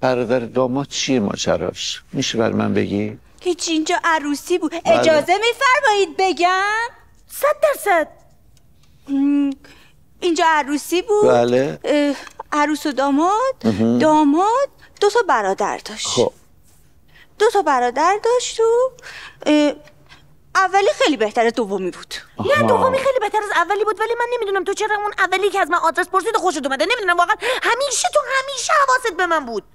برادر داماد چیه ماجراش میشه بر من بگی هیچ اینجا عروسی بود بله. اجازه میفرمایید بگم صد درصد اینجا عروسی بود بله عروس و داماد داماد دو تا برادر داشت خب دو تا برادر داشت و اولی خیلی بهتر از دومی بود آها. نه دومی خیلی بهتر از اولی بود ولی من نمیدونم تو چرا اون اولی که از من آدرس پرسید خوشت اومده نمیدونم واقعا همیشه تو همیشه حواست به من بود